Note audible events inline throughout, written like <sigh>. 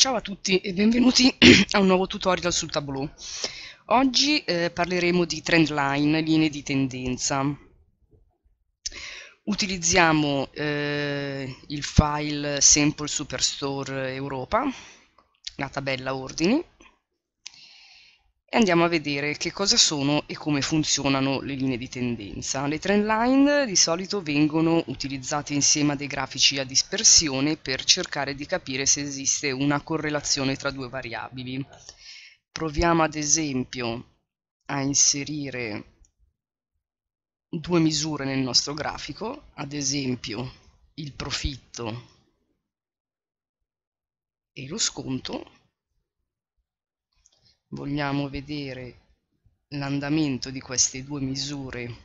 Ciao a tutti e benvenuti <clears throat> a un nuovo tutorial sul Tableau. Oggi eh, parleremo di trend line, linee di tendenza. Utilizziamo eh, il file Sample Superstore Europa, la tabella ordini, e andiamo a vedere che cosa sono e come funzionano le linee di tendenza. Le trend line di solito vengono utilizzate insieme a dei grafici a dispersione per cercare di capire se esiste una correlazione tra due variabili. Proviamo ad esempio a inserire due misure nel nostro grafico, ad esempio il profitto e lo sconto vogliamo vedere l'andamento di queste due misure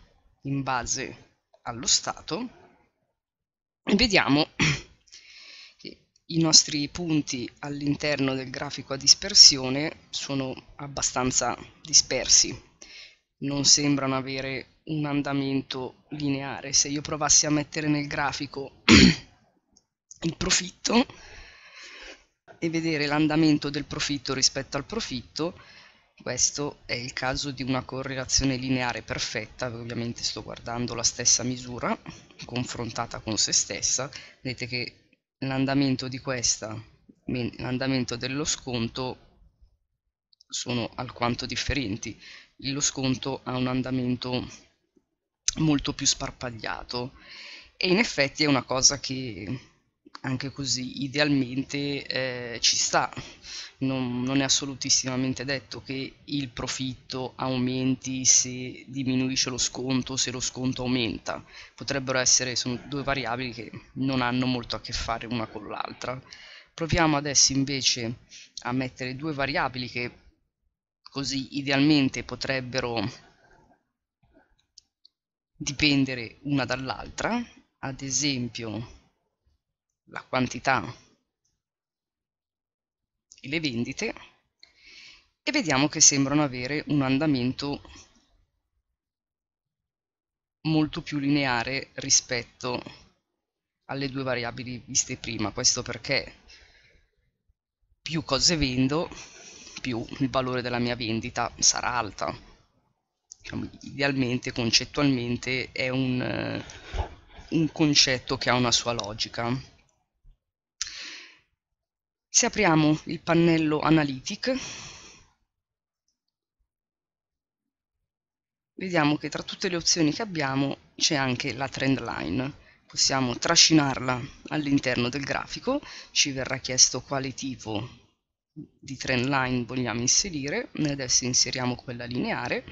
in base allo stato e vediamo <clears throat> che i nostri punti all'interno del grafico a dispersione sono abbastanza dispersi non sembrano avere un andamento lineare se io provassi a mettere nel grafico <clears throat> il profitto e vedere l'andamento del profitto rispetto al profitto questo è il caso di una correlazione lineare perfetta, ovviamente sto guardando la stessa misura confrontata con se stessa, vedete che l'andamento di questa, l'andamento dello sconto sono alquanto differenti, lo sconto ha un andamento molto più sparpagliato e in effetti è una cosa che anche così idealmente eh, ci sta, non, non, è assolutissimamente detto che il profitto aumenti se diminuisce lo sconto, se lo sconto aumenta, potrebbero essere sono due variabili che non hanno molto a che fare una con l'altra. Proviamo adesso invece a mettere due variabili che così idealmente potrebbero dipendere una dall'altra, ad esempio la quantità e le vendite e vediamo che sembrano avere un andamento molto più lineare rispetto alle due variabili viste prima questo perché più cose vendo più il valore della mia vendita sarà alta idealmente concettualmente è un, eh, un concetto che ha una sua logica se apriamo il pannello Analytic, vediamo che tra tutte le opzioni che abbiamo c'è anche la trend line. Possiamo trascinarla all'interno del grafico, ci verrà chiesto quale tipo di trend line vogliamo inserire, noi adesso inseriamo quella lineare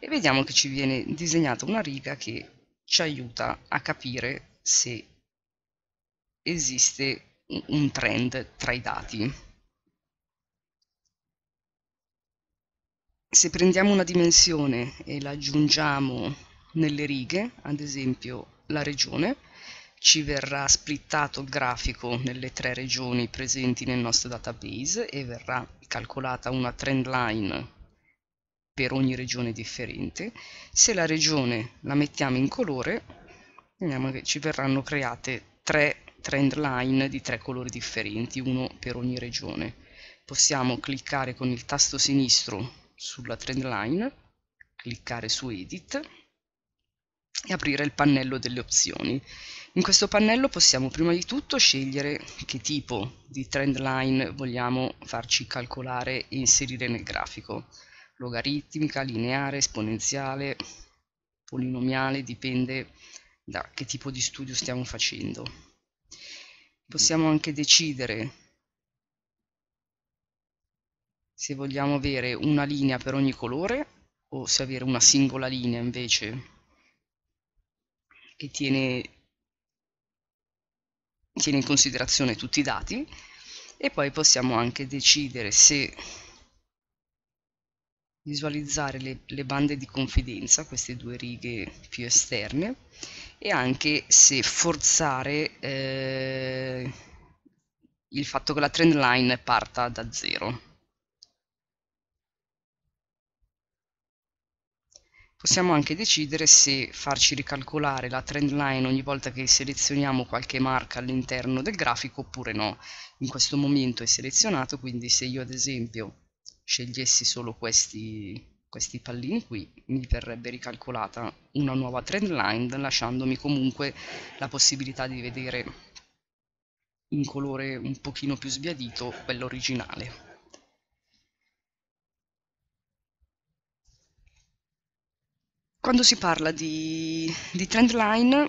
e vediamo che ci viene disegnata una riga che ci aiuta a capire se esiste un trend tra i dati. Se prendiamo una dimensione e la aggiungiamo nelle righe, ad esempio la regione, ci verrà splittato il grafico nelle tre regioni presenti nel nostro database e verrà calcolata una trend line per ogni regione differente. Se la regione la mettiamo in colore, vediamo che ci verranno create tre trend line di tre colori differenti, uno per ogni regione. Possiamo cliccare con il tasto sinistro sulla trend line, cliccare su edit e aprire il pannello delle opzioni. In questo pannello possiamo prima di tutto scegliere che tipo di trend line vogliamo farci calcolare e inserire nel grafico. Logaritmica, lineare, esponenziale, polinomiale, dipende da che tipo di studio stiamo facendo possiamo anche decidere se vogliamo avere una linea per ogni colore o se avere una singola linea invece che tiene, tiene in considerazione tutti i dati e poi possiamo anche decidere se visualizzare le, le bande di confidenza, queste due righe più esterne, e anche se forzare eh, il fatto che la trend line parta da zero. Possiamo anche decidere se farci ricalcolare la trend line ogni volta che selezioniamo qualche marca all'interno del grafico oppure no. In questo momento è selezionato, quindi se io ad esempio scegliessi solo questi questi pallini qui mi verrebbe ricalcolata una nuova trend line lasciandomi comunque la possibilità di vedere in colore un pochino più sbiadito quello originale quando si parla di, di trend line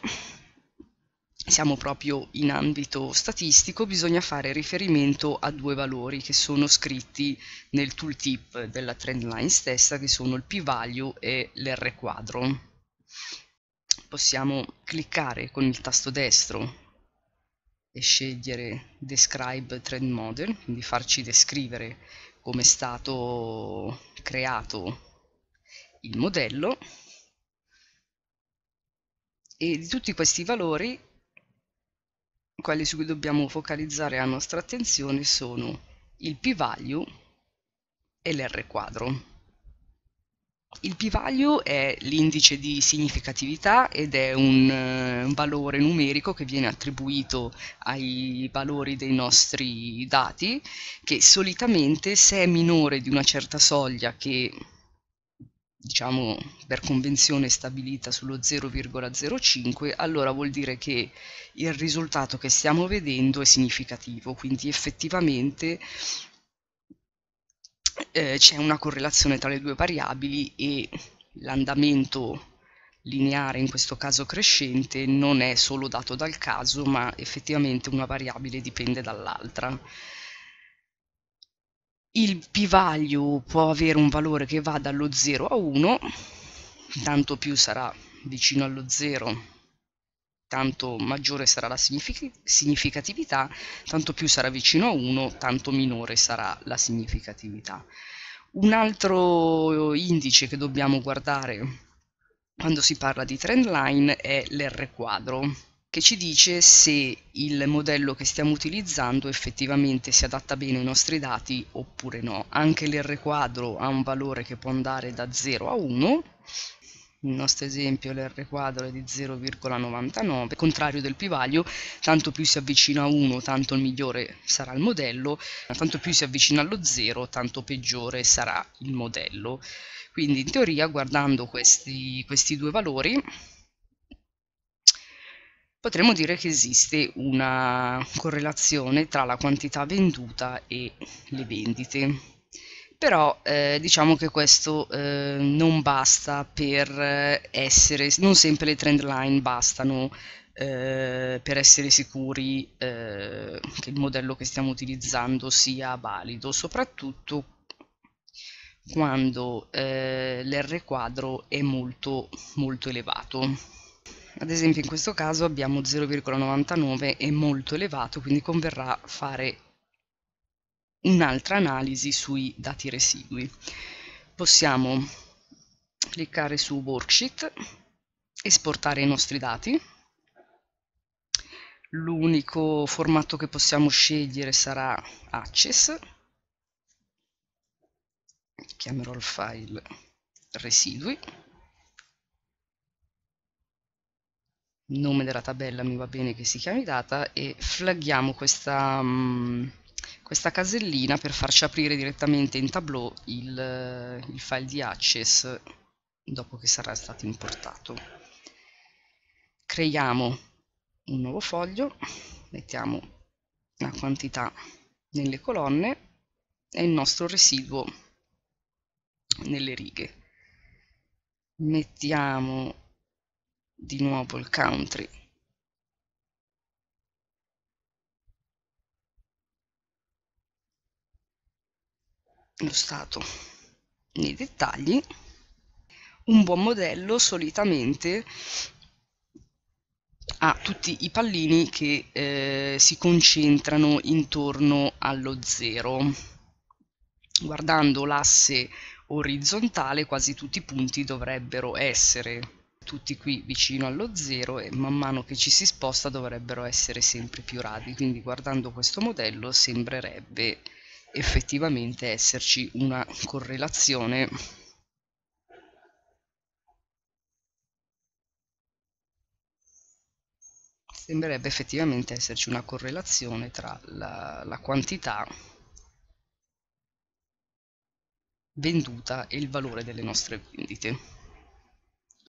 siamo proprio in ambito statistico, bisogna fare riferimento a due valori che sono scritti nel tooltip della trendline stessa, che sono il p-value e l'r quadro. Possiamo cliccare con il tasto destro e scegliere Describe Trend Model, quindi farci descrivere come è stato creato il modello e di tutti questi valori quelli su cui dobbiamo focalizzare la nostra attenzione sono il p-value e l'R quadro. Il p-value è l'indice di significatività ed è un, eh, un, valore numerico che viene attribuito ai valori dei nostri dati che solitamente se è minore di una certa soglia che diciamo per convenzione stabilita sullo 0,05 allora vuol dire che il risultato che stiamo vedendo è significativo quindi effettivamente eh, c'è una correlazione tra le due variabili e l'andamento lineare in questo caso crescente non è solo dato dal caso ma effettivamente una variabile dipende dall'altra il p-value può avere un valore che va dallo 0 a 1, tanto più sarà vicino allo 0 tanto maggiore sarà la significatività, tanto più sarà vicino a 1, tanto minore sarà la significatività. Un altro indice che dobbiamo guardare quando si parla di trend line è l'R quadro che ci dice se il modello che stiamo utilizzando effettivamente si adatta bene ai nostri dati oppure no. Anche l'R quadro ha un valore che può andare da 0 a 1, nel nostro esempio l'R quadro è di 0,99, contrario del p-value, tanto più si avvicina a 1, tanto migliore sarà il modello, tanto più si avvicina allo 0, tanto peggiore sarà il modello. Quindi in teoria guardando questi, questi due valori potremmo dire che esiste una correlazione tra la quantità venduta e le vendite. Però eh, diciamo che questo eh, non basta per eh, essere, non sempre le trend line bastano eh, per essere sicuri eh, che il modello che stiamo utilizzando sia valido, soprattutto quando eh, l'R quadro è molto molto elevato ad esempio in questo caso abbiamo 0,99 è molto elevato quindi converrà fare un'altra analisi sui dati residui possiamo cliccare su worksheet esportare i nostri dati l'unico formato che possiamo scegliere sarà access chiamerò il file residui nome della tabella mi va bene che si chiami data e flagghiamo questa, mm, questa casellina per farci aprire direttamente in tableau il, eh, il file di access dopo che sarà stato importato. Creiamo un nuovo foglio, mettiamo la quantità nelle colonne e il nostro residuo nelle righe. Mettiamo di nuovo il country lo stato nei dettagli un buon modello solitamente ha tutti i pallini che eh, si concentrano intorno allo zero guardando l'asse orizzontale quasi tutti i punti dovrebbero essere tutti qui vicino allo zero e man mano che ci si sposta dovrebbero essere sempre più radi quindi guardando questo modello sembrerebbe effettivamente esserci una correlazione sembrerebbe effettivamente esserci una correlazione tra la, la quantità venduta e il valore delle nostre vendite